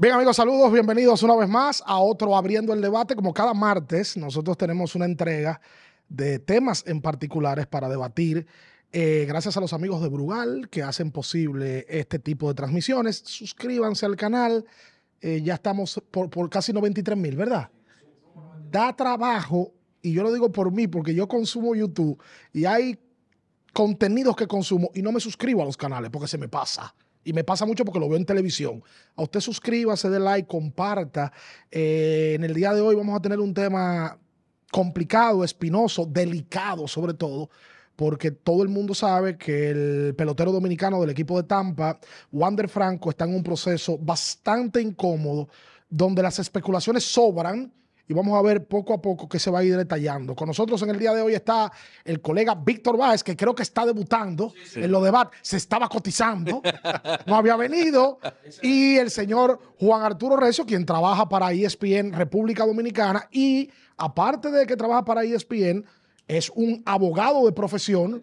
Bien amigos, saludos, bienvenidos una vez más a otro Abriendo el Debate. Como cada martes, nosotros tenemos una entrega de temas en particulares para debatir. Eh, gracias a los amigos de Brugal que hacen posible este tipo de transmisiones. Suscríbanse al canal, eh, ya estamos por, casi 93 mil, ¿verdad? Da trabajo, y yo lo digo por mí, porque yo consumo YouTube y hay contenidos que consumo y no me suscribo a los canales porque se me pasa. Y me pasa mucho porque lo veo en televisión. A usted suscríbase, dé like, comparta. Eh, en el día de hoy vamos a tener un tema complicado, espinoso, delicado sobre todo, porque todo el mundo sabe que el pelotero dominicano del equipo de Tampa, Wander Franco, está en un proceso bastante incómodo, donde las especulaciones sobran y vamos a ver poco a poco qué se va a ir detallando. Con nosotros en el día de hoy está el colega Víctor Váez, que creo que está debutando en lo de se estaba cotizando, no había venido, y el señor Juan Arturo Recio, quien trabaja para ESPN República Dominicana, y aparte de que trabaja para ESPN, es un abogado de profesión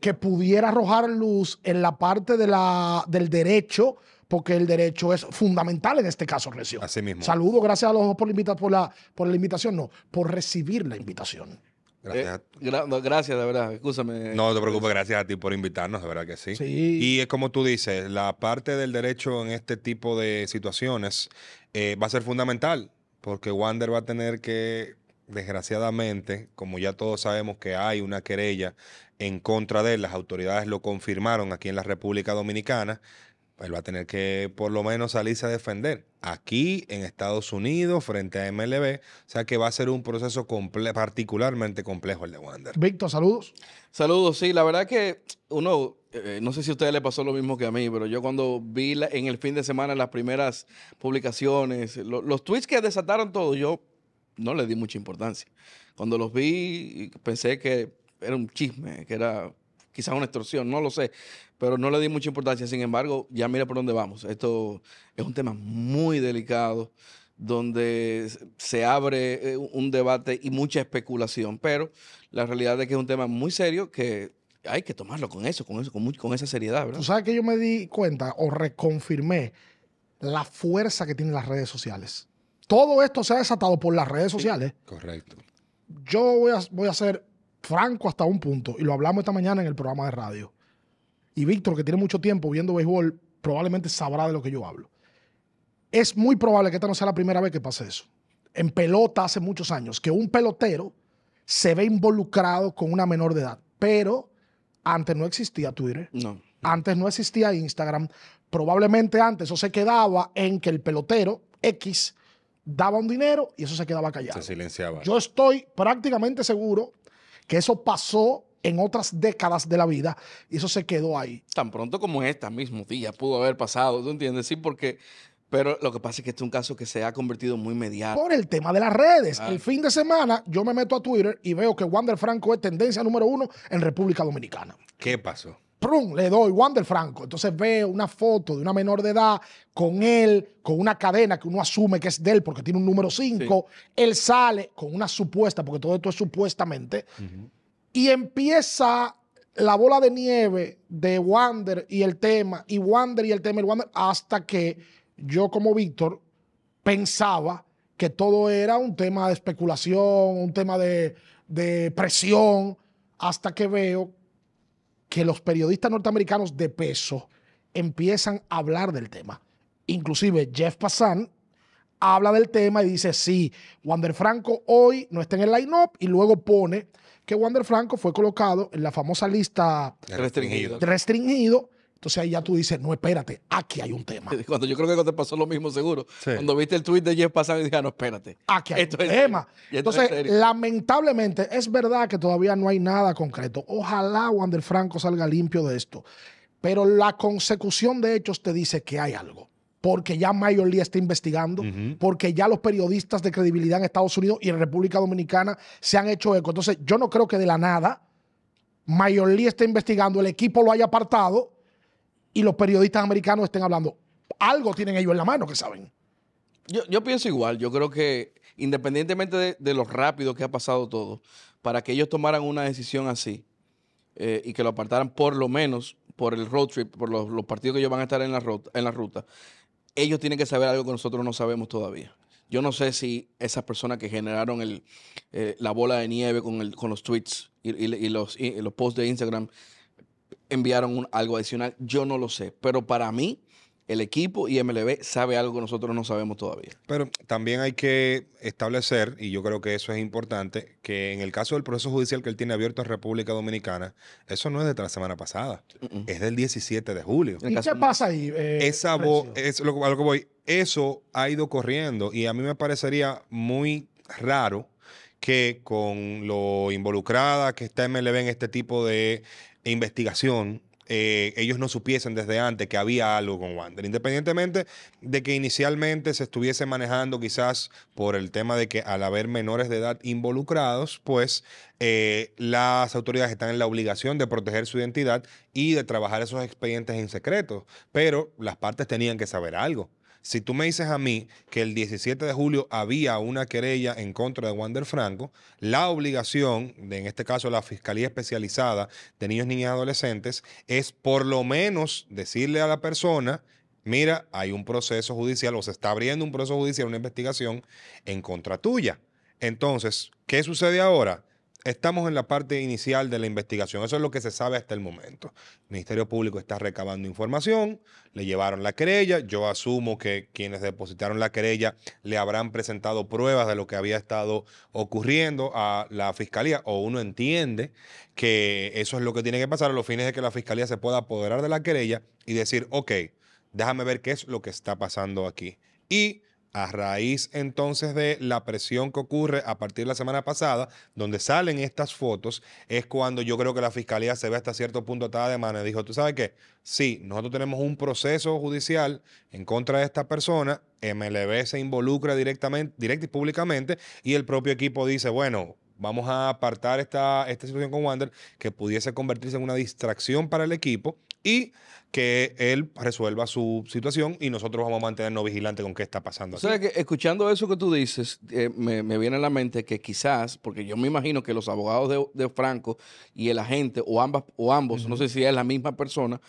que pudiera arrojar luz en la parte de la, del derecho, porque el derecho es fundamental en este caso, Recio. Así mismo. Saludo, gracias a los dos por, la, por la invitación, no, por recibir la invitación. Gracias. Eh, gracias, de verdad. Escúchame. No te preocupes, gracias a ti por invitarnos, de verdad que sí. Y es como tú dices, la parte del derecho en este tipo de situaciones eh, va a ser fundamental, porque Wander va a tener que desgraciadamente, como ya todos sabemos que hay una querella en contra de él, las autoridades lo confirmaron aquí en la República Dominicana, pues él va a tener que por lo menos salirse a defender aquí en Estados Unidos frente a MLB. O sea que va a ser un proceso particularmente complejo el de Wander. Víctor, saludos. Saludos, sí. La verdad que uno, eh, no sé si a ustedes le pasó lo mismo que a mí, pero yo cuando vi en el fin de semana las primeras publicaciones, los tweets que desataron todo, yo no le di mucha importancia. Cuando los vi, pensé que era un chisme, que era quizás una extorsión, no lo sé, pero no le di mucha importancia. Sin embargo, ya mira por dónde vamos. Esto es un tema muy delicado donde se abre eh, un debate y mucha especulación, pero la realidad es que es un tema muy serio que hay que tomarlo con eso, con eso, con, con esa seriedad, Tú sabes que yo me di cuenta o reconfirmé la fuerza que tienen las redes sociales todo esto se ha desatado por las redes sociales. correcto. Yo voy a, voy a ser franco hasta un punto, y lo hablamos esta mañana en el programa de radio. Y Víctor, que tiene mucho tiempo viendo béisbol, probablemente sabrá de lo que yo hablo. Es muy probable que esta no sea la primera vez que pase eso. En pelota hace muchos años, que un pelotero se ve involucrado con una menor de edad. Pero antes no existía Twitter. No. Antes no existía Instagram. Probablemente antes eso se quedaba en que el pelotero X daba un dinero y eso se quedaba callado. Se silenciaba. Yo estoy prácticamente seguro que eso pasó en otras décadas de la vida y eso se quedó ahí. Tan pronto como esta mismo día pudo haber pasado, ¿tú entiendes? Sí, porque... Pero lo que pasa es que este es un caso que se ha convertido muy mediático. Por el tema de las redes. Ah. El fin de semana yo me meto a Twitter y veo que Wander Franco es tendencia número uno en República Dominicana. ¿Qué pasó? prum, le doy Wander Franco. Entonces veo una foto de una menor de edad con él, con una cadena que uno asume que es de él porque tiene un número 5. Él sale con una supuesta, porque todo esto es supuestamente. Y empieza la bola de nieve de Wander y el tema, y Wander y el tema, y Wander, hasta que yo como Víctor pensaba que todo era un tema de especulación, un tema de, de presión, hasta que veo que los periodistas norteamericanos de peso empiezan a hablar del tema. Inclusive Jeff Passan habla del tema y dice, sí, Wander Franco hoy no está en el line-up y luego pone que Wander Franco fue colocado en la famosa lista restringido. restringido entonces ahí ya tú dices, no, espérate, aquí hay un tema. Cuando yo creo que te pasó lo mismo seguro. Cuando viste el tweet de Jeff pasado y dije, ah, no, espérate. Aquí hay esto un tema. Entonces, lamentablemente, es verdad que todavía no hay nada concreto. Ojalá Wander Franco salga limpio de esto. Pero la consecución de hechos te dice que hay algo porque ya Mayor Lee está investigando, porque ya los periodistas de credibilidad en Estados Unidos y en República Dominicana se han hecho eco. Entonces, yo no creo que de la nada Mayor Lee esté investigando, el equipo lo haya apartado y los periodistas americanos estén hablando. Algo tienen ellos en la mano que saben. Yo, pienso igual. Yo creo que independientemente de, lo rápido que ha pasado todo, para que ellos tomaran una decisión así eh, y que lo apartaran por lo menos por el road trip, por los, partidos que ellos van a estar en la, ruta, en la ruta, ellos tienen que saber algo que nosotros no sabemos todavía. Yo no sé si esas personas que generaron eh, la bola de nieve con, con los tweets y los posts de Instagram enviaron algo adicional. Yo no lo sé, pero para mí, el equipo y MLB sabe algo que nosotros no sabemos todavía. Pero también hay que establecer, y yo creo que eso es importante, que en el caso del proceso judicial que él tiene abierto en República Dominicana, eso no es de la semana pasada, es del 17 de julio. ¿Y qué pasa ahí? Eh, Esa es voy, eso ha ido corriendo y a mí me parecería muy raro que con lo involucrada que está MLB en este tipo de investigación, eh, ellos no supiesen desde antes que había algo con Wander. Independientemente de que inicialmente se estuviese manejando quizás por el tema de que al haber menores de edad involucrados, pues eh, las autoridades están en la obligación de proteger su identidad y de trabajar esos expedientes en secreto. Pero las partes tenían que saber algo. Si tú me dices a mí que el 17 de julio había una querella en contra de Wander Franco, la obligación, de, en este caso la Fiscalía Especializada de Niños, Niñas y Adolescentes, es por lo menos decirle a la persona, mira, hay un proceso judicial o se está abriendo un proceso judicial, una investigación en contra tuya. Entonces, ¿qué sucede ahora? Estamos en la parte inicial de la investigación. Eso es lo que se sabe hasta el momento. El Ministerio Público está recabando información, le llevaron la querella. Yo asumo que quienes depositaron la querella le habrán presentado pruebas de lo que había estado ocurriendo a la fiscalía, o uno entiende que eso es lo que tiene que pasar a los fines de que la fiscalía se pueda apoderar de la querella y decir, ok, déjame ver qué es lo que está pasando aquí. Y a raíz entonces de la presión que ocurre a partir de la semana pasada, donde salen estas fotos, es cuando yo creo que la fiscalía se ve hasta cierto punto atada de mano y dijo, ¿tú sabes qué? Sí, nosotros tenemos un proceso judicial en contra de esta persona, MLB se involucra directamente, directa y públicamente, y el propio equipo dice, bueno, vamos a apartar esta, esta situación con Wander, que pudiese convertirse en una distracción para el equipo. Y que él resuelva su situación y nosotros vamos a mantenernos vigilantes con qué está pasando. O sea, que escuchando eso que tú dices, eh, me, viene a la mente que quizás, porque yo me imagino que los abogados de, Franco y el agente, o, ambas, o ambos, no sé si es la misma persona,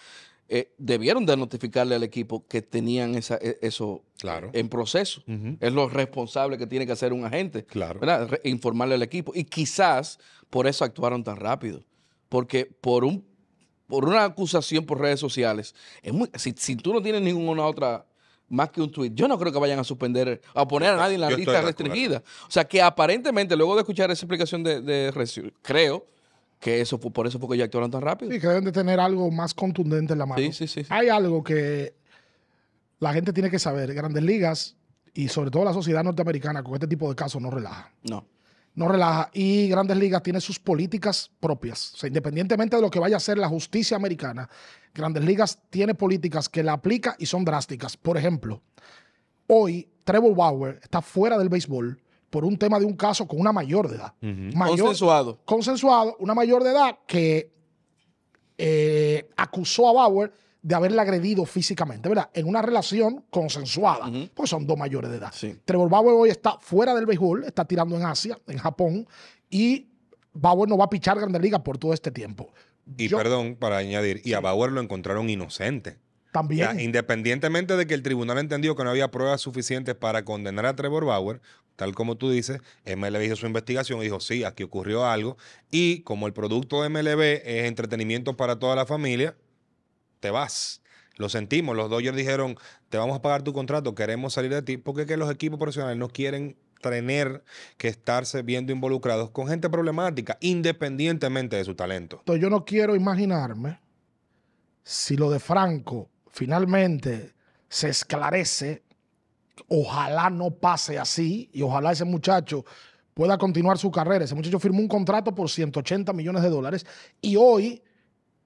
eh, debieron de notificarle al equipo que tenían e, eso eh, en proceso. Es lo responsable que tiene que hacer un agente. Claro. Informarle al equipo. Y quizás por eso actuaron tan rápido. Porque por un por una acusación por redes sociales, es si, tú no tienes ninguna otra más que un tweet, yo no creo que vayan a suspender, a poner a nadie en la lista restringida. O sea que aparentemente, luego de escuchar esa explicación de, de creo que eso fue, por eso fue que ya actuaron tan rápido. Sí, que deben de tener algo más contundente en la mano. sí, sí, sí. Hay algo que la gente tiene que saber. Grandes ligas y sobre todo la sociedad norteamericana con este tipo de casos no relaja. No no relaja. Y Grandes Ligas tiene sus políticas propias. O sea, independientemente de lo que vaya a ser la justicia americana, Grandes Ligas tiene políticas que la aplica y son drásticas. Por ejemplo, hoy Trevor Bauer está fuera del béisbol por un tema de un caso con una mayor de edad. consensuado. Consensuado, una mayor de edad que eh, acusó a Bauer de haberla agredido físicamente, ¿verdad? En una relación consensuada, pues son dos mayores de edad. Trevor Bauer hoy está fuera del béisbol, está tirando en Asia, en Japón, y Bauer no va a pichar Grandes Ligas por todo este tiempo. Y perdón, para añadir, y a Bauer lo encontraron inocente. También. independientemente de que el tribunal entendió que no había pruebas suficientes para condenar a Trevor Bauer, tal como tú dices, MLB hizo su investigación y dijo, sí, aquí ocurrió algo. Y como el producto de MLB es entretenimiento para toda la familia, te vas. Lo sentimos. Los Dodgers dijeron, te vamos a pagar tu contrato, queremos salir de ti, porque que los equipos profesionales no quieren tener que estarse viendo involucrados con gente problemática, independientemente de su talento. Entonces, yo no quiero imaginarme si lo de Franco finalmente se esclarece. Ojalá no pase así y ojalá ese muchacho pueda continuar su carrera. Ese muchacho firmó un contrato por 180 millones de dólares y hoy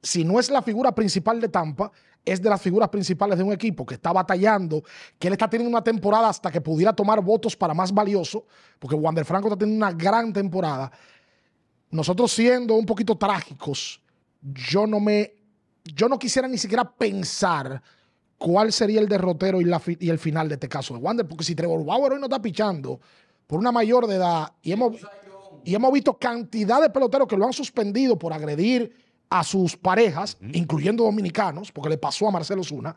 si no es la figura principal de Tampa, es de las figuras principales de un equipo que está batallando, que él está teniendo una temporada hasta que pudiera tomar votos para más valioso, porque Wander Franco está teniendo una gran temporada. Nosotros siendo un poquito trágicos, yo no me, yo no quisiera ni siquiera pensar cuál sería el derrotero y, la, el final de este caso de Wander, porque si Trevor Bauer hoy no está pichando por una mayor de edad y hemos, y hemos visto cantidad de peloteros que lo han suspendido por agredir, a sus parejas, incluyendo dominicanos, porque le pasó a Marcelo Osuna,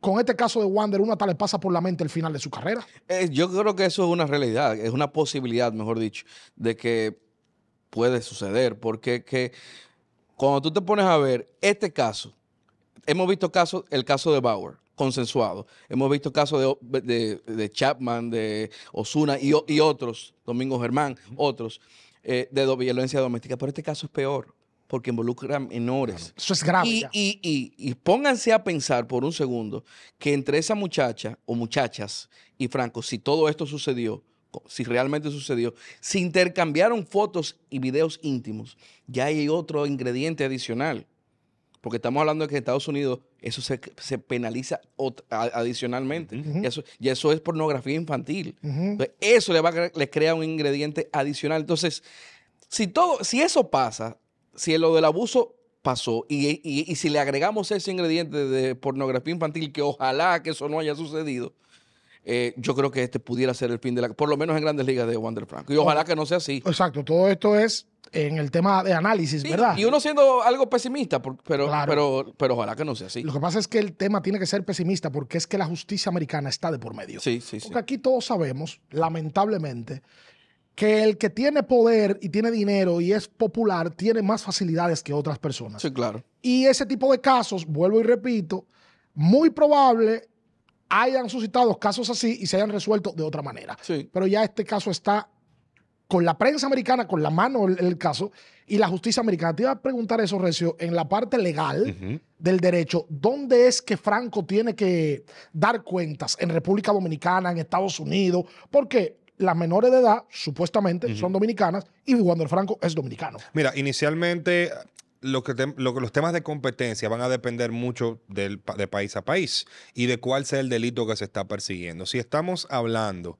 con este caso de Wander, ¿una tal le pasa por la mente el final de su carrera. Eh, yo creo que eso es una realidad, es una posibilidad, mejor dicho, de que puede suceder, porque que cuando tú te pones a ver este caso, hemos visto casos, el caso de Bauer, consensuado, hemos visto casos de, de, Chapman, de Osuna y, otros, Domingo Germán, otros, eh, de violencia doméstica, pero este caso es peor porque involucra menores. Eso es grave. Y, y, y, pónganse a pensar por un segundo que entre esa muchacha o muchachas y Franco, si todo esto sucedió, si realmente sucedió, si intercambiaron fotos y videos íntimos. Ya hay otro ingrediente adicional. Porque estamos hablando de que en Estados Unidos eso se, penaliza adicionalmente. y, eso, y, eso, es pornografía infantil. eso le, va, le crea un ingrediente adicional. Entonces, si, todo, si eso pasa, si lo del abuso pasó y, si le agregamos ese ingrediente de pornografía infantil, que ojalá que eso no haya sucedido, eh, yo creo que este pudiera ser el fin de la, por lo menos en grandes ligas de Wander Franco. Y ojalá que no sea así. Exacto, todo esto es en el tema de análisis, ¿verdad? Y uno siendo algo pesimista, pero, pero, pero ojalá que no sea así. Lo que pasa es que el tema tiene que ser pesimista porque es que la justicia americana está de por medio. Sí, sí, porque aquí todos sabemos, lamentablemente, que el que tiene poder y tiene dinero y es popular tiene más facilidades que otras personas. Sí, claro. Y ese tipo de casos, vuelvo y repito, muy probable hayan suscitado casos así y se hayan resuelto de otra manera. Sí. Pero ya este caso está con la prensa americana, con la mano el, caso, y la justicia americana. Te iba a preguntar eso, Recio, en la parte legal del derecho, ¿dónde es que Franco tiene que dar cuentas? ¿En República Dominicana, en Estados Unidos? ¿Por qué? las menores de edad, supuestamente, son dominicanas y cuando el Franco es dominicano. Mira, inicialmente lo que los temas de competencia van a depender mucho de país a país y de cuál sea el delito que se está persiguiendo. Si estamos hablando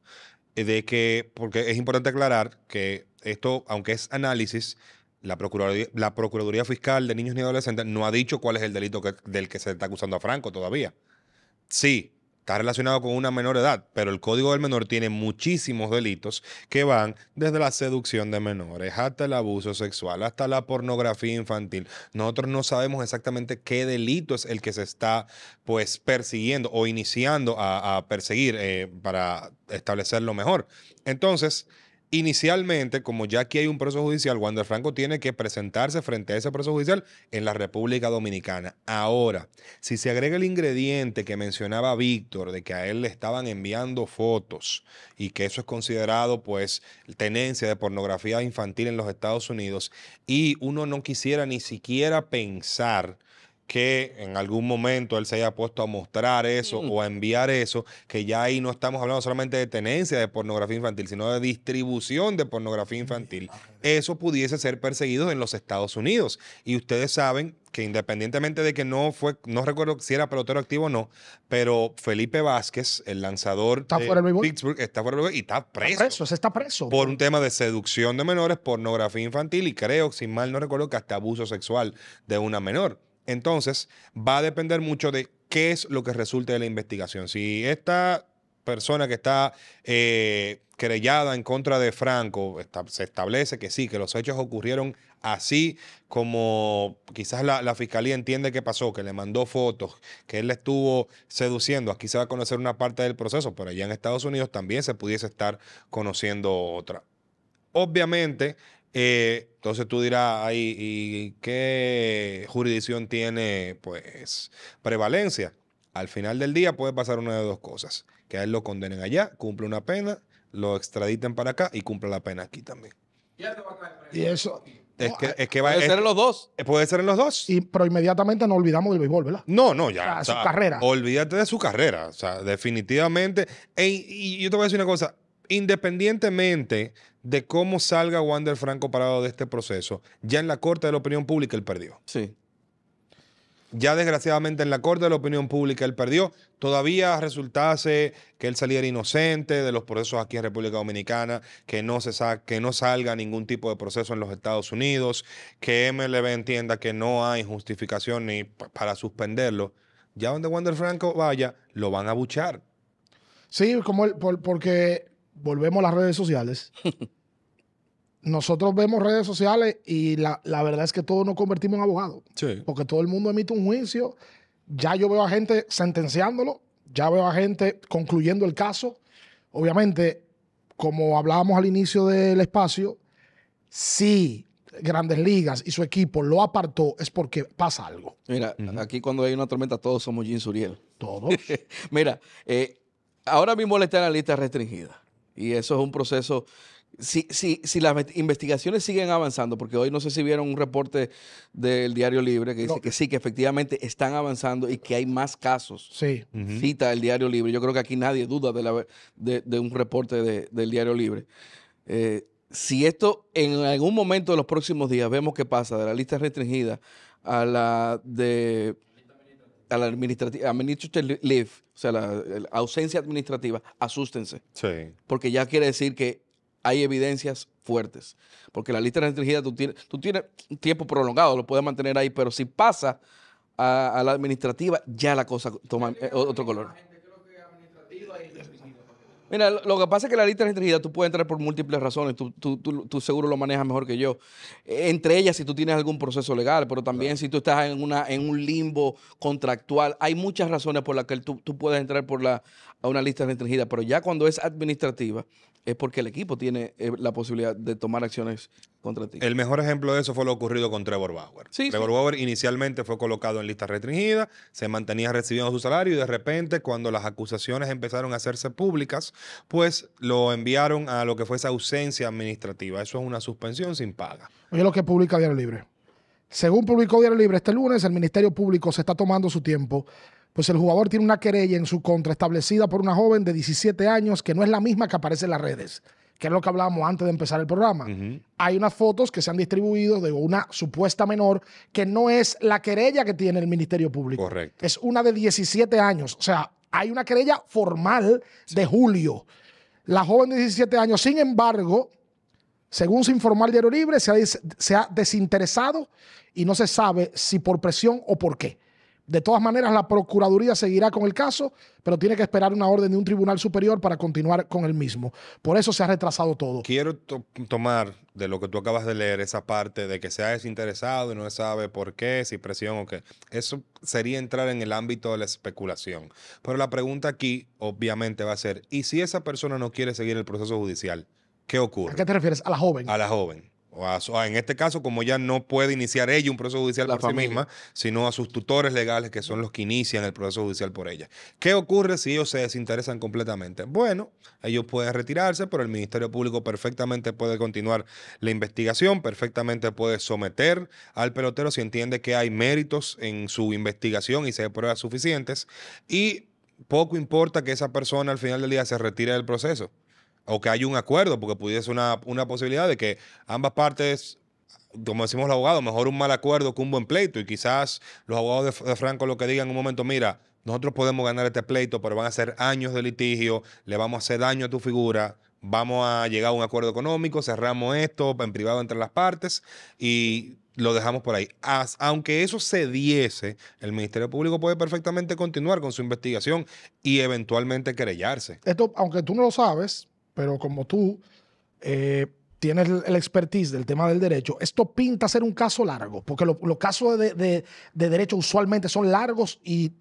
de que, porque es importante aclarar que esto, aunque es análisis, la Procuraduría, Fiscal de Niños y Adolescentes no ha dicho cuál es el delito del que se está acusando a Franco todavía. Sí, está relacionado con una menor edad, pero el Código del Menor tiene muchísimos delitos que van desde la seducción de menores hasta el abuso sexual, hasta la pornografía infantil. Nosotros no sabemos exactamente qué delito es el que se está pues persiguiendo o iniciando a, perseguir eh, para establecerlo mejor. Entonces, Inicialmente, como ya aquí hay un proceso judicial, Wander Franco tiene que presentarse frente a ese proceso judicial en la República Dominicana. Ahora, si se agrega el ingrediente que mencionaba Víctor, de que a él le estaban enviando fotos y que eso es considerado pues tenencia de pornografía infantil en los Estados Unidos y uno no quisiera ni siquiera pensar que en algún momento él se haya puesto a mostrar eso mm. o a enviar eso, que ya ahí no estamos hablando solamente de tenencia de pornografía infantil, sino de distribución de pornografía infantil, eso pudiese ser perseguido en los Estados Unidos. Y ustedes saben que independientemente de que no fue, no recuerdo si era pelotero activo o no, pero Felipe Vázquez, el lanzador de Pittsburgh, está fuera del y está preso. Está está preso. Por un tema de seducción de menores, pornografía infantil y creo, sin mal no recuerdo, que hasta abuso sexual de una menor. Entonces, va a depender mucho de qué es lo que resulte de la investigación. Si esta persona que está eh, querellada en contra de Franco se establece que sí, que los hechos ocurrieron así como quizás la, fiscalía entiende que pasó, que le mandó fotos, que él le estuvo seduciendo. Aquí se va a conocer una parte del proceso, pero allá en Estados Unidos también se pudiese estar conociendo otra. Obviamente, eh, entonces tú dirás ahí, ¿y qué jurisdicción tiene pues prevalencia? Al final del día puede pasar una de dos cosas, que a él lo condenen allá, cumple una pena, lo extraditen para acá y cumple la pena aquí también. Y eso es que, ah, es que va, a ser en los dos. Eh, puede ser en los dos. Y, pero inmediatamente nos olvidamos del béisbol, ¿verdad? No, no, ya. su carrera. Olvídate de su carrera. O sea, definitivamente. E, y yo te voy a decir una cosa. Independientemente de cómo salga Wander Franco Parado de este proceso, ya en la Corte de la Opinión Pública él perdió. Sí. Ya desgraciadamente en la Corte de la Opinión Pública él perdió. Todavía resultase que él saliera inocente de los procesos aquí en República Dominicana, que no, se que no salga ningún tipo de proceso en los Estados Unidos, que MLB entienda que no hay justificación ni para suspenderlo. Ya donde Wander Franco vaya, lo van a buchar. Sí, como porque volvemos a las redes sociales. Nosotros vemos redes sociales y la, verdad es que todos nos convertimos en abogados. Porque todo el mundo emite un juicio. Ya yo veo a gente sentenciándolo, ya veo a gente concluyendo el caso. Obviamente, como hablábamos al inicio del espacio, si Grandes Ligas y su equipo lo apartó es porque pasa algo. Mira, aquí cuando hay una tormenta todos somos Jim Suriel. Todos. Mira, eh, ahora mismo le está la lista restringida. Y eso es un proceso. Si, si, si las investigaciones siguen avanzando, porque hoy no sé si vieron un reporte del Diario Libre que dice que sí, que efectivamente están avanzando y que hay más casos. Sí. Cita el Diario Libre. Yo creo que aquí nadie duda de, de, un reporte del Diario Libre. Eh, si esto en algún momento de los próximos días vemos qué pasa de la lista restringida a la de a la administrativa, administrative o sea, la, ausencia administrativa, asústense. Sí. Porque ya quiere decir que hay evidencias fuertes. Porque la lista restringida, tú tienes, tú tienes tiempo prolongado, lo puedes mantener ahí, pero si pasa a, la administrativa, ya la cosa toma eh, otro color. Mira, lo que pasa es que la lista de restringida tú puedes entrar por múltiples razones. Tú, tú, seguro lo manejas mejor que yo. Entre ellas, si tú tienes algún proceso legal, pero también si tú estás en, una, en un limbo contractual. Hay muchas razones por las que tú, puedes entrar por la, a una lista restringida, pero ya cuando es administrativa, es porque el equipo tiene eh, la posibilidad de tomar acciones contra ti. El mejor ejemplo de eso fue lo ocurrido con Trevor Bauer. Trevor Bauer inicialmente fue colocado en lista restringida, se mantenía recibiendo su salario y de repente cuando las acusaciones empezaron a hacerse públicas, pues lo enviaron a lo que fue esa ausencia administrativa. Eso es una suspensión sin paga. Oye, lo que publica Diario Libre. Según publicó Diario Libre este lunes, el Ministerio Público se está tomando su tiempo pues el jugador tiene una querella en su contra establecida por una joven de 17 años que no es la misma que aparece en las redes, que es lo que hablábamos antes de empezar el programa. Hay unas fotos que se han distribuido de una supuesta menor que no es la querella que tiene el Ministerio Público. Correcto. Es una de 17 años. O sea, hay una querella formal de julio. La joven de 17 años, sin embargo, según se informó al Diario Libre, se ha, desinteresado y no se sabe si por presión o por qué. De todas maneras, la Procuraduría seguirá con el caso, pero tiene que esperar una orden de un tribunal superior para continuar con el mismo. Por eso se ha retrasado todo. Quiero tomar de lo que tú acabas de leer esa parte de que se ha desinteresado y no sabe por qué, si presión o qué. Eso sería entrar en el ámbito de la especulación. Pero la pregunta aquí, obviamente, va a ser, ¿y si esa persona no quiere seguir el proceso judicial? ¿Qué ocurre? ¿A qué te refieres? A la joven. A la joven. O, en este caso, como ya no puede iniciar ella un proceso judicial por sí misma, sino a sus tutores legales, que son los que inician el proceso judicial por ella. ¿Qué ocurre si ellos se desinteresan completamente? Bueno, ellos pueden retirarse, pero el Ministerio Público perfectamente puede continuar la investigación, perfectamente puede someter al pelotero si entiende que hay méritos en su investigación y se hay pruebas suficientes. Y poco importa que esa persona al final del día se retire del proceso o que haya un acuerdo, porque pudiese una, una posibilidad de que ambas partes como decimos los abogados, mejor un mal acuerdo que un buen pleito. Y quizás los abogados de, Franco lo que digan en un momento, mira, nosotros podemos ganar este pleito, pero van a ser años de litigio, le vamos a hacer daño a tu figura, vamos a llegar a un acuerdo económico, cerramos esto en privado entre las partes y lo dejamos por ahí. aunque eso se diese, el Ministerio Público puede perfectamente continuar con su investigación y eventualmente querellarse. Esto, aunque tú no lo sabes, pero como tú eh, tienes el expertise del tema del derecho, esto pinta ser un caso largo, porque los casos de, derecho usualmente son largos y,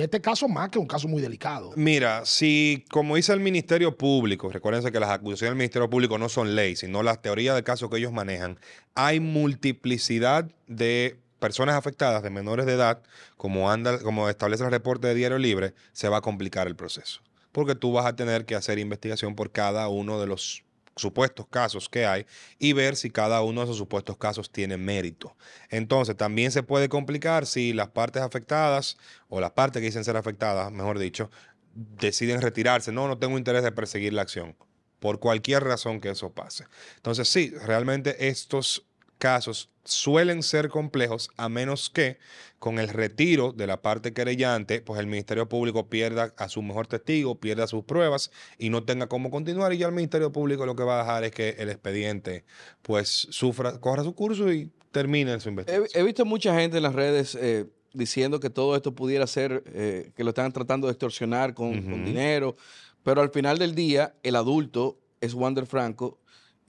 este caso más que un caso muy delicado. Mira, si como dice el Ministerio Público, recuérdense que las acusaciones del Ministerio Público no son ley, sino las teorías de casos que ellos manejan, hay multiplicidad de personas afectadas de menores de edad, como, anda, como establece el reporte de Diario Libre, se va a complicar el proceso porque tú vas a tener que hacer investigación por cada uno de los supuestos casos que hay y ver si cada uno de esos supuestos casos tiene mérito. Entonces, también se puede complicar si las partes afectadas o las partes que dicen ser afectadas, mejor dicho, deciden retirarse. No, no tengo interés de perseguir la acción por cualquier razón que eso pase. Entonces, sí, realmente estos casos suelen ser complejos a menos que con el retiro de la parte querellante, pues el Ministerio Público pierda a su mejor testigo, pierda sus pruebas y no tenga cómo continuar y ya el Ministerio Público lo que va a dejar es que el expediente pues sufra, corra su curso y termine su investigación. He, visto mucha gente en las redes eh, diciendo que todo esto pudiera ser, eh, que lo están tratando de extorsionar con, con dinero, pero al final del día el adulto es Wander Franco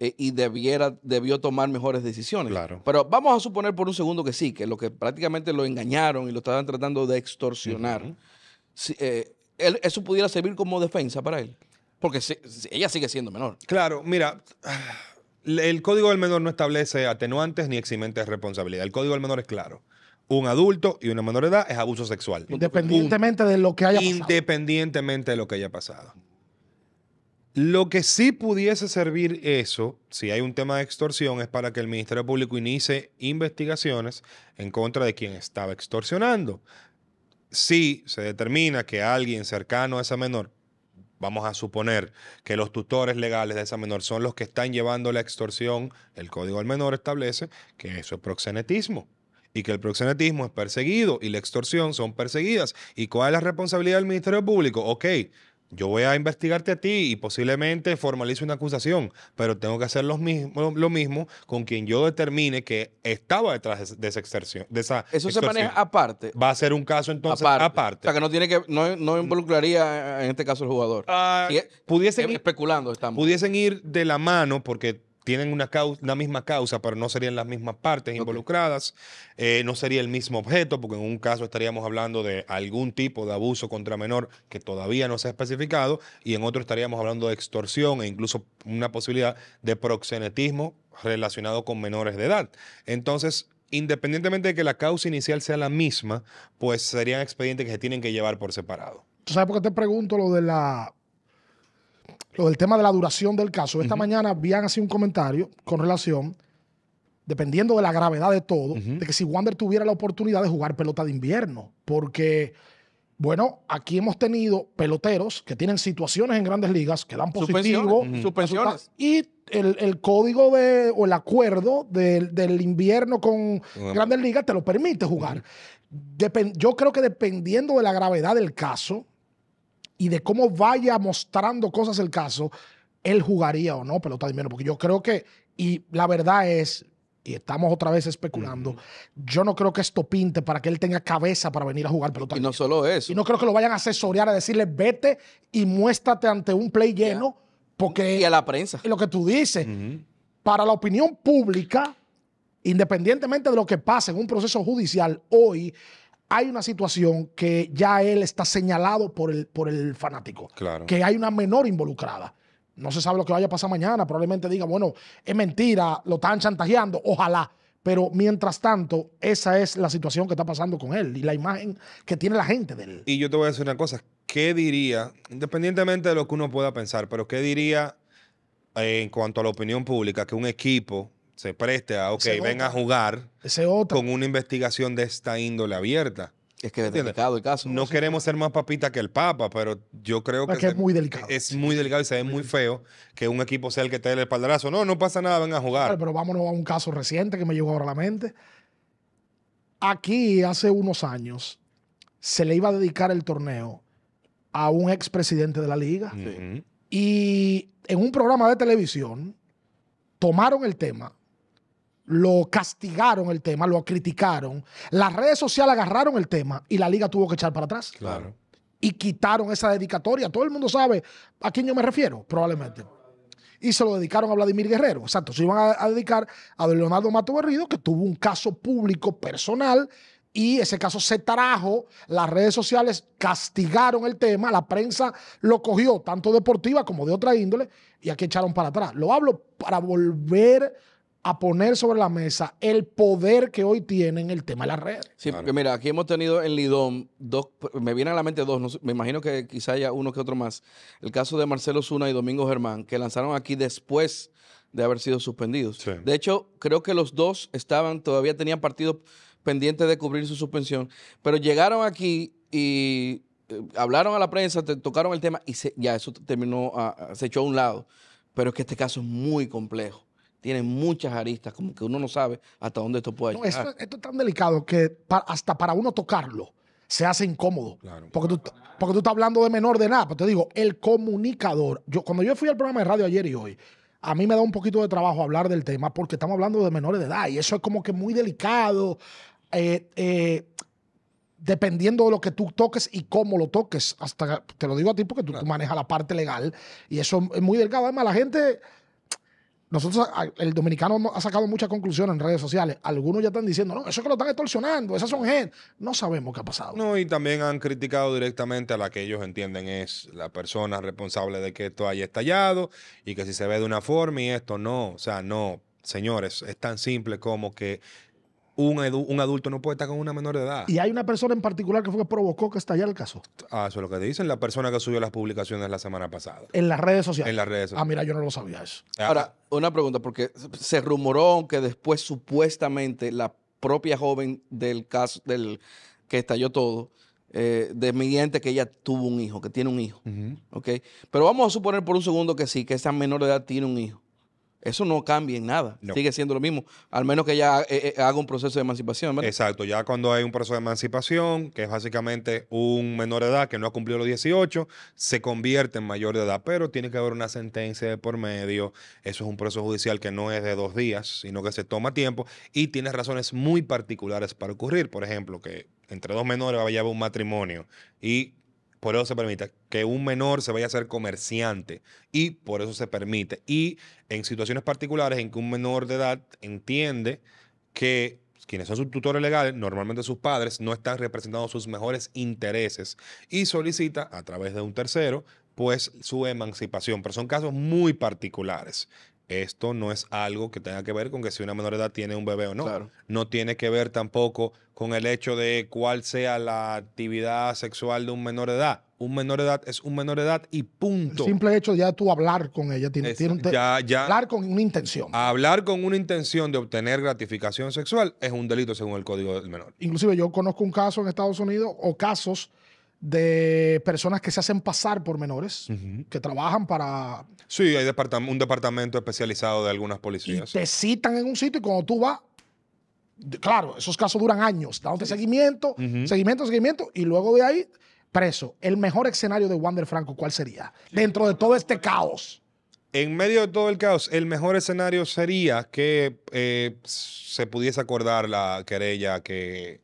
eh, y debiera, debió tomar mejores decisiones. Claro. Pero vamos a suponer por un segundo que sí, que lo que prácticamente lo engañaron y lo estaban tratando de extorsionar, eh, eso pudiera servir como defensa para él. Porque ella sigue siendo menor. Claro, mira. El Código del Menor no establece atenuantes ni eximentes de responsabilidad. El Código del Menor es claro un adulto y una menor edad es abuso sexual. Independientemente de lo que haya pasado. Independientemente de lo que haya pasado. Lo que sí pudiese servir eso, si hay un tema de extorsión, es para que el Ministerio Público inicie investigaciones en contra de quien estaba extorsionando. Si se determina que alguien cercano a esa menor, vamos a suponer que los tutores legales de esa menor son los que están llevando la extorsión, el Código del Menor establece que eso es proxenetismo y que el proxenetismo es perseguido y la extorsión son perseguidas. ¿Y cuál es la responsabilidad del Ministerio Público? Ok, yo voy a investigarte a ti y posiblemente formalice una acusación, pero tengo que hacer lo mismo, lo mismo con quien yo determine que estaba detrás de esa exerción. De esa Eso se maneja aparte. Va a ser un caso entonces aparte. O sea, que no tiene que no, involucraría eh, en este caso el jugador. Ah, especulando estamos. Pudiesen ir de la mano porque tienen una, causa, misma causa, pero no serían las mismas partes involucradas, eh, no sería el mismo objeto, porque en un caso estaríamos hablando de algún tipo de abuso contra menor que todavía no se ha especificado, y en otro estaríamos hablando de extorsión e incluso una posibilidad de proxenetismo relacionado con menores de edad. Entonces, independientemente de que la causa inicial sea la misma, pues serían expedientes que se tienen que llevar por separado. ¿Tú sabes por qué te pregunto lo de la del tema de la duración del caso. Esta mañana habían así un comentario con relación, dependiendo de la gravedad de todo, de que si Wander tuviera la oportunidad de jugar pelota de invierno, porque bueno, aquí hemos tenido peloteros que tienen situaciones en grandes ligas, que dan positivo. Suspensiones. Y el, código de, o el acuerdo del, invierno con grandes ligas te lo permite jugar. yo creo que dependiendo de la gravedad del caso, y de cómo vaya mostrando cosas el caso, él jugaría o no pelota de invierno. Porque yo creo que, y la verdad es, y estamos otra vez especulando, yo no creo que esto pinte para que él tenga cabeza para venir a jugar pelota. Y no solo eso. Y no creo que lo vayan a asesorear a decirle, vete y muéstrate ante un play lleno. Porque, y a la prensa. Y lo que tú dices, para la opinión pública, independientemente de lo que pase en un proceso judicial, hoy hay una situación que ya él está señalado por el, por el fanático. Claro. Que hay una menor involucrada. No se sabe lo que vaya a pasar mañana. Probablemente diga, bueno, es mentira, lo están chantajeando, ojalá. Pero mientras tanto, esa es la situación que está pasando con él y la imagen que tiene la gente de él. Y yo te voy a decir una cosa. ¿Qué diría, independientemente de lo que uno pueda pensar, pero qué diría en cuanto a la opinión pública que un equipo se preste a, ok, venga a jugar con una investigación de esta índole abierta. Es que es delicado el caso. No, queremos ser más papita que el Papa, pero yo creo ah, que, es, muy delicado. Es muy delicado y se ve muy, feo que un equipo sea el que te dé el espaldarazo. No, no pasa nada, ven a jugar. Pero, vámonos a un caso reciente que me llegó ahora a la mente. Aquí, hace unos años, se le iba a dedicar el torneo a un expresidente de la liga. Y en un programa de televisión tomaron el tema lo castigaron el tema, lo criticaron. Las redes sociales agarraron el tema y la liga tuvo que echar para atrás. Claro. Y quitaron esa dedicatoria. Todo el mundo sabe a quién yo me refiero, probablemente. Y se lo dedicaron a Vladimir Guerrero. Exacto. Se iban a, dedicar a Leonardo Mato Berrido, que tuvo un caso público personal. Y ese caso se trajo. las redes sociales castigaron el tema, la prensa lo cogió, tanto deportiva como de otra índole, y aquí echaron para atrás. Lo hablo para volver a poner sobre la mesa el poder que hoy tienen el tema de las redes. Sí, porque mira, aquí hemos tenido en Lidón dos, me vienen a la mente dos, me imagino que quizá haya uno que otro más. El caso de Marcelo Zuna y Domingo Germán, que lanzaron aquí después de haber sido suspendidos. De hecho, creo que los dos estaban, todavía tenían partidos pendientes de cubrir su suspensión, pero llegaron aquí y eh, hablaron a la prensa, tocaron el tema y ya eso terminó, ah, ah, se echó a un lado. Pero es que este caso es muy complejo tiene muchas aristas, como que uno no sabe hasta dónde esto puede llegar. Esto, es tan delicado que hasta para uno tocarlo se hace incómodo. Porque, tú, porque tú estás hablando de menor de edad. Pero te digo, el comunicador. Yo, cuando yo fui al programa de radio ayer y hoy, a mí me da un poquito de trabajo hablar del tema porque estamos hablando de menores de edad y eso es como que muy delicado. Eh, eh, dependiendo de lo que tú toques y cómo lo toques. Hasta te lo digo a ti porque tú, tú manejas la parte legal y eso es muy delicado. Además, la gente nosotros, el dominicano ha sacado muchas conclusiones en redes sociales. Algunos ya están diciendo, no, eso es que lo están extorsionando, esas son gente. No sabemos qué ha pasado. No, y también han criticado directamente a la que ellos entienden es la persona responsable de que esto haya estallado y que si se ve de una forma y esto no, o sea, no. Señores, es tan simple como que un, adulto no puede estar con una menor de edad. Y hay una persona en particular que fue que provocó que estallara el caso. Ah, eso es lo que dicen. La persona que subió las publicaciones la semana pasada. En las redes sociales. En las redes sociales. Ah, mira, yo no lo sabía eso. Ah. Ahora, una pregunta, porque se rumoró que después supuestamente la propia joven del caso, del que estalló todo, eh, de mediante que ella tuvo un hijo, que tiene un hijo. Pero vamos a suponer por un segundo que sí, que esa menor de edad tiene un hijo. Eso no cambia en nada. Sigue siendo lo mismo, al menos que ya eh, eh, haga un proceso de emancipación. Exacto, ya cuando hay un proceso de emancipación, que es básicamente un menor de edad que no ha cumplido los 18, se convierte en mayor de edad, pero tiene que haber una sentencia de por medio. Eso es un proceso judicial que no es de dos días, sino que se toma tiempo y tiene razones muy particulares para ocurrir. Por ejemplo, que entre dos menores vaya a haber un matrimonio y por eso se permite que un menor se vaya a ser comerciante y por eso se permite. Y en situaciones particulares en que un menor de edad entiende que quienes son sus tutores legales, normalmente sus padres, no están representando sus mejores intereses y solicita a través de un tercero pues su emancipación, pero son casos muy particulares. Esto no es algo que tenga que ver con que si una menor edad tiene un bebé o no. No tiene que ver tampoco con el hecho de cuál sea la actividad sexual de un menor edad. Un menor edad es un menor edad y punto. El simple hecho de ya tú hablar con ella, tiene, ya, hablar con una intención. Hablar con una intención de obtener gratificación sexual es un delito según el Código del Menor. Inclusive yo conozco un caso en Estados Unidos o casos de personas que se hacen pasar por menores, que trabajan para... Sí, hay un departamento especializado de algunas policías. te citan en un sitio y cuando tú vas, claro, esos casos duran años, dándote seguimiento, seguimiento, seguimiento, y luego de ahí, preso. El mejor escenario de Wander Franco, ¿cuál sería? Dentro de todo este caos. En medio de todo el caos, el mejor escenario sería que eh, se pudiese acordar la querella que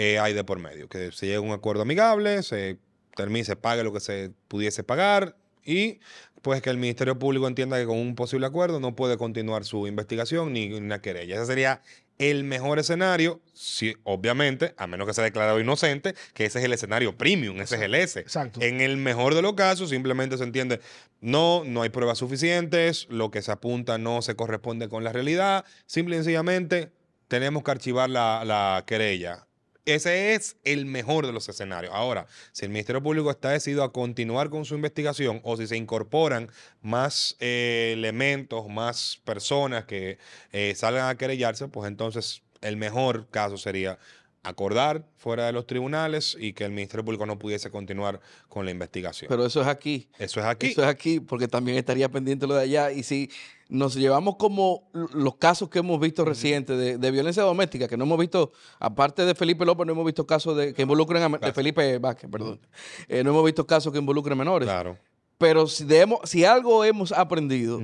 eh, hay de por medio. Que se llegue a un acuerdo amigable, se termine, se pague lo que se pudiese pagar y pues que el Ministerio Público entienda que con un posible acuerdo no puede continuar su investigación ni una querella. Ese sería el mejor escenario, si, obviamente, a menos que sea declarado inocente, que ese es el escenario premium, ese es el S. Exacto. En el mejor de los casos, simplemente se entiende, no, no hay pruebas suficientes, lo que se apunta no se corresponde con la realidad, simple y sencillamente tenemos que archivar la, la querella ese es el mejor de los escenarios. Ahora, si el Ministerio Público está decidido a continuar con su investigación o si se incorporan más eh, elementos, más personas que eh, salgan a querellarse, pues entonces el mejor caso sería acordar fuera de los tribunales y que el Ministerio Público no pudiese continuar con la investigación. Pero eso es aquí. Eso es aquí. Eso es aquí, porque también estaría pendiente lo de allá. Y si nos llevamos como los casos que hemos visto recientes de, violencia doméstica, que no hemos visto, aparte de Felipe López, no hemos visto casos que involucren a de Felipe Vázquez, perdón. Eh, no hemos visto casos que involucren menores. Claro. Pero si, debemos, si algo hemos aprendido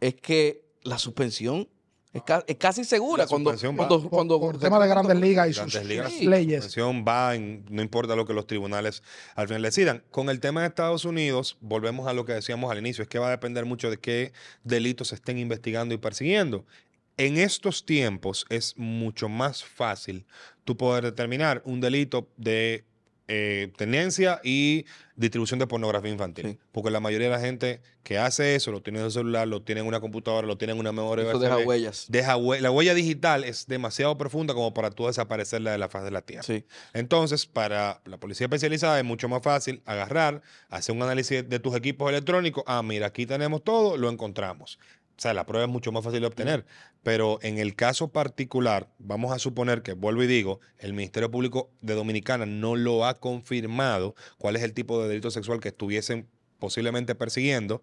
es que la suspensión es, casi segura. Cuando, cuando, tema de grandes ligas y sus leyes. no importa lo que los tribunales al final decidan. Con el tema de Estados Unidos, volvemos a lo que decíamos al inicio, es que va a depender mucho de qué delitos se estén investigando y persiguiendo. En estos tiempos es mucho más fácil tú poder determinar un delito de eh, tenencia y distribución de pornografía infantil. Porque la mayoría de la gente que hace eso lo tiene en su celular, lo tiene en una computadora, lo tiene en una memoria. Eso deja huellas. Deja la huella digital es demasiado profunda como para tú desaparecerla de la faz de la tierra. Sí. Entonces, para la policía especializada es mucho más fácil agarrar, hacer un análisis de tus equipos electrónicos. Ah, mira, aquí tenemos todo, lo encontramos o sea, la prueba es mucho más fácil de obtener. Pero en el caso particular, vamos a suponer que, vuelvo y digo, el Ministerio Público de Dominicana no lo ha confirmado cuál es el tipo de delito sexual que estuviesen posiblemente persiguiendo.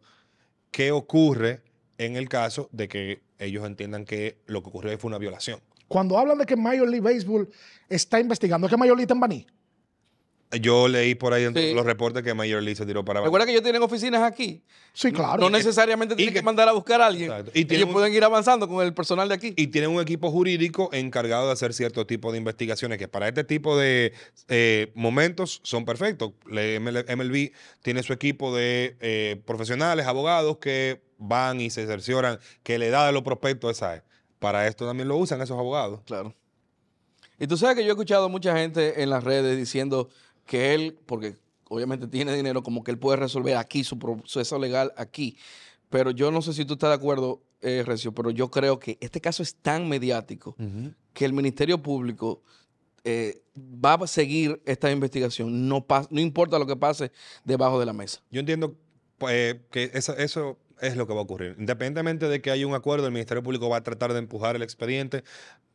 ¿Qué ocurre en el caso de que ellos entiendan que lo que ocurrió fue una violación? Cuando hablan de que Major League Baseball está investigando, ¿es que Major League está en Baní? Yo leí por ahí los reportes que Mayor League se tiró para abajo. Recuerda que ellos tienen oficinas aquí. Sí, claro. No necesariamente tienen que, mandar a buscar a alguien. Y ellos pueden ir avanzando con el personal de aquí. Y tienen un equipo jurídico encargado de hacer cierto tipo de investigaciones que para este tipo de eh, momentos son perfectos. MLB tiene su equipo de eh, profesionales, abogados que van y se cercioran que le edad de los prospectos esa Para esto también lo usan esos abogados. Claro. Y tú sabes que yo he escuchado mucha gente en las redes diciendo, que él, porque obviamente tiene dinero, como que él puede resolver aquí su proceso legal aquí. Pero yo no sé si tú estás de acuerdo, eh, Recio, pero yo creo que este caso es tan mediático que el Ministerio Público eh, va a seguir esta investigación. No, no importa lo que pase debajo de la mesa. Yo entiendo eh, que eso es lo que va a ocurrir. Independientemente de que haya un acuerdo, el Ministerio Público va a tratar de empujar el expediente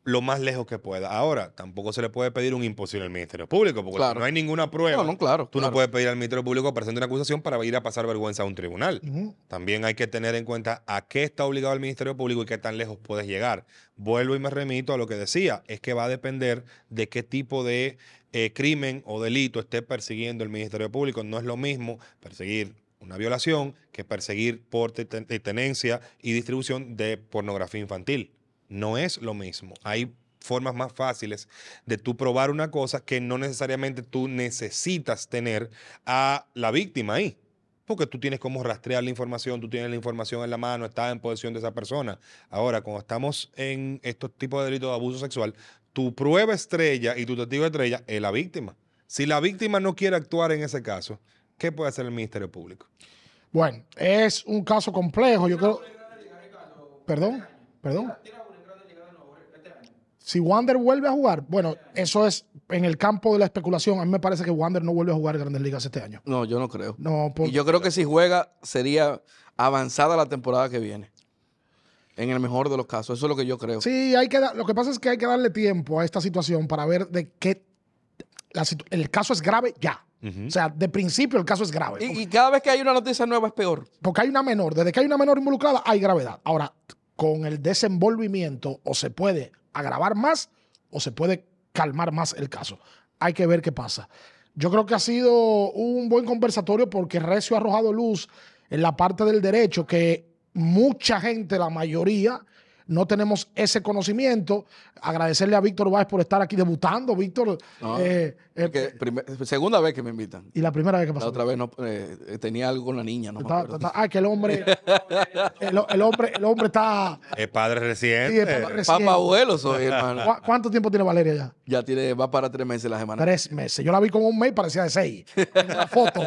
lo más lejos que pueda. Ahora, tampoco se le puede pedir un imposible al Ministerio Público, porque no hay ninguna prueba. No, claro, Tú no puedes pedir al Ministerio Público presente una acusación para ir a pasar vergüenza a un tribunal. También hay que tener en cuenta a qué está obligado el Ministerio Público y qué tan lejos puedes llegar. Vuelvo y me remito a lo que decía, es que va a depender de qué tipo de eh, crimen o delito esté persiguiendo el Ministerio Público. No es lo mismo perseguir una violación que perseguir porte, tenencia y distribución de pornografía infantil. No es lo mismo. Hay formas más fáciles de tú probar una cosa que no necesariamente tú necesitas tener a la víctima ahí. Porque tú tienes cómo rastrear la información, tú tienes la información en la mano, estás en posesión de esa persona. Ahora, cuando estamos en estos tipos de delitos de abuso sexual, tu prueba estrella y tu testigo estrella es la víctima. Si la víctima no quiere actuar en ese caso, ¿qué puede hacer el Ministerio Público? Bueno, es un caso complejo. Yo creo. Perdón, perdón. Si Wander vuelve a jugar, bueno, eso es en el campo de la especulación. A mí me parece que Wander no vuelve a jugar Grandes Ligas este año. No, yo no creo. No, Y yo creo que si juega sería avanzada la temporada que viene. En el mejor de los casos, eso es lo que yo creo. Sí, hay que lo que pasa es que hay que darle tiempo a esta situación para ver de qué el caso es grave ya. O sea, de principio el caso es grave. y cada vez que hay una noticia nueva es peor. Porque hay una menor. Desde que hay una menor involucrada, hay gravedad. Ahora, con el desenvolvimiento o se puede agravar más o se puede calmar más el caso. Hay que ver qué pasa. Yo creo que ha sido un buen conversatorio porque Recio ha arrojado luz en la parte del derecho que mucha gente, la mayoría, no tenemos ese conocimiento. Agradecerle a Víctor Báez por estar aquí debutando, Víctor. Eh, eh, segunda vez que me invitan. Y la primera vez que pasó. La otra vez no, eh, tenía algo con la niña, no Ah, que el hombre, el, hombre, el hombre está... Es padre reciente. Sí, es padre reciente. Papá abuelo soy, hermano. ¿Cuánto tiempo tiene Valeria ya? Ya tiene, va para tres meses la semana. Tres meses. Yo la vi con un mes parecía de seis. en la foto.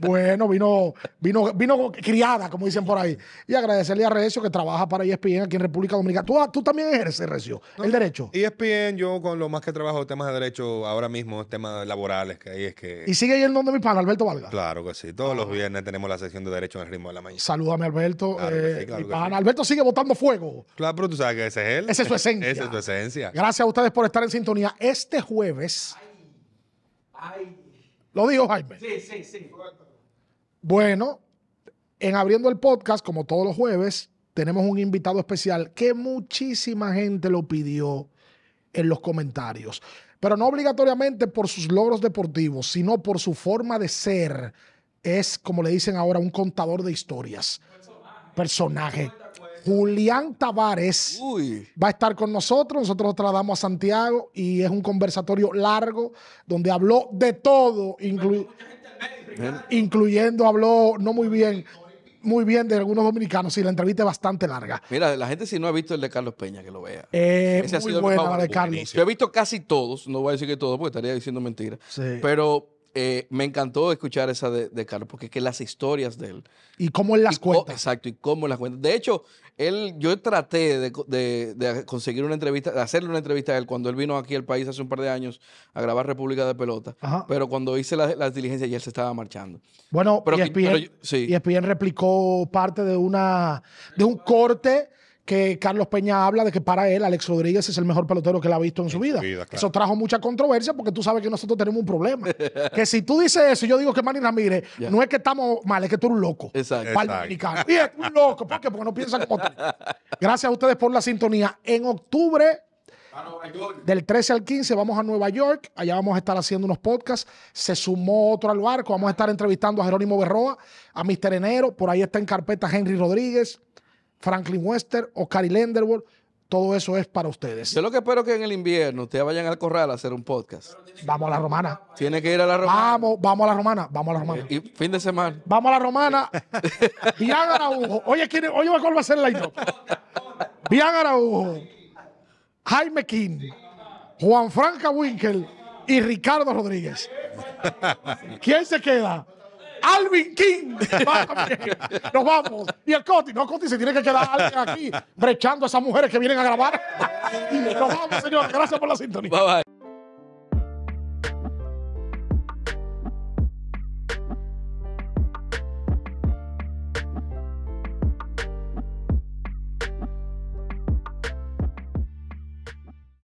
bueno, vino, vino, vino criada, como dicen por ahí. Y agradecerle a Recio que trabaja para ESPN e aquí en República Dominicana. Tú, ah, también ejerces, Recio, el derecho. bien yo con lo más que trabajo temas de derecho ahora mismo, temas laborales, que ahí es que... ¿Y sigue yendo donde mi pana, Alberto Valga? Claro que sí. Todos los ah. viernes tenemos la sesión de derecho en el ritmo de la mañana. Salúdame, Alberto. Eh, mi pana. Alberto sigue botando fuego. Claro, pero tú sabes que ese es él. Esa es su esencia. Esa es su esencia. Gracias a ustedes por estar en sintonía. Este jueves... Lo digo Jaime. Sí, sí, sí. Bueno, en abriendo el podcast, como todos los jueves, tenemos un invitado especial que muchísima gente lo pidió en los comentarios, pero no obligatoriamente por sus logros deportivos, sino por su forma de ser. Es, como le dicen ahora, un contador de historias. Personaje. Julián Tavares va a estar con nosotros. Nosotros trasladamos a Santiago y es un conversatorio largo donde habló de todo, incluyendo habló no muy bien muy bien de algunos dominicanos. y la entrevista es bastante larga. Mira, la gente si no ha visto el de Carlos Peña, que lo vea. Eh, muy ha de Carlos. Yo he visto casi todos, no voy a decir que todos porque estaría diciendo mentira. Sí. Pero eh, me encantó escuchar esa de, Carlos, porque es que las historias de él. Y cómo él las cuenta. Exacto, y cómo las cuenta. De hecho, él, yo traté de, conseguir una entrevista, de hacerle una entrevista a él cuando él vino aquí al país hace un par de años a grabar República de Pelota. Pero cuando hice las diligencias ya él se estaba marchando. Bueno, pero, ESPN, e e replicó parte de, una, de un corte que Carlos Peña habla de que para él Alex Rodríguez es el mejor pelotero que él ha visto en, su vida. Eso trajo mucha controversia porque tú sabes que nosotros tenemos un problema. que si tú dices eso, yo digo que Manny Ramírez, no es que estamos mal, es que tú eres un loco. Exacto. Para el Y es un loco. ¿Por qué? Porque no piensa como tú. Gracias a ustedes por la sintonía. En octubre del 13 al 15 vamos a Nueva York, allá vamos a estar haciendo unos podcasts. Se sumó otro al barco, vamos a estar entrevistando a Jerónimo Berroa, a Mister Enero, por ahí está en carpeta Henry Rodríguez, Franklin Wester o Cary Lenderwood. Todo eso es para ustedes. Yo lo que espero que en el invierno ustedes vayan al corral a hacer un podcast. Vamos a la romana. Tiene que ir a la romana. Vamos, vamos a la romana, vamos a la romana. Eh, y, fin de semana. Vamos a la romana. Araujo. Oye, ¿quién, oye, ¿cuál va a ser la intro? Bian Araujo. Jaime King. Juan Franca Winkel y Ricardo Rodríguez. ¿Quién se queda? Alvin King Nos vamos. Y el Coti, no, Coti se tiene que quedar alguien aquí brechando a esas mujeres que vienen a grabar. Nos vamos, señores. Gracias por la sintonía. Bye bye.